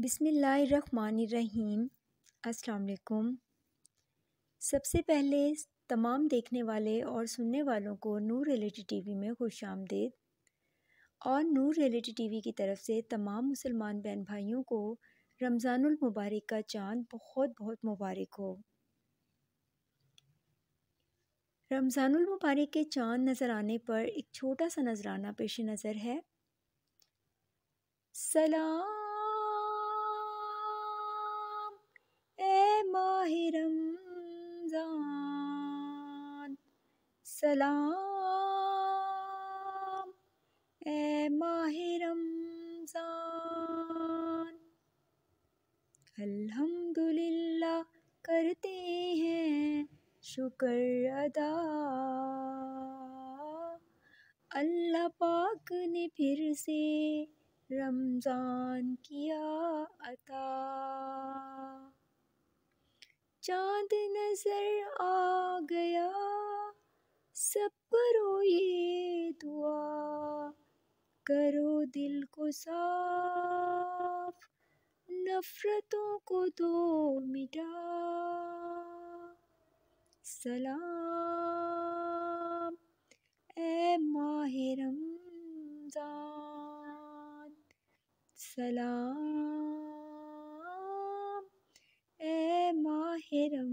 रहीम असलकुम सबसे पहले तमाम देखने वाले और सुनने वालों को नूर रियलिटी टीवी में खुश आमदेद और नूर रियलिटी टीवी की तरफ से तमाम मुसलमान बहन भाइयों को रमज़ानुल मुबारक का चांद बहुत बहुत मुबारक हो रमज़ानुल मुबारक के चांद नज़र आने पर एक छोटा सा नजराना पेश नज़र है सलाम सलाम ए माहिरम अल्हम्दुलिल्लाह करते हैं शुक्र अदा अल्लाह पाक ने फिर से रमज़ान किया अता चांद नज़र सब करो ये दुआ करो दिल को साफ नफरतों को दो मिटा सलाम ए माह रमजान सलाम ए माह रम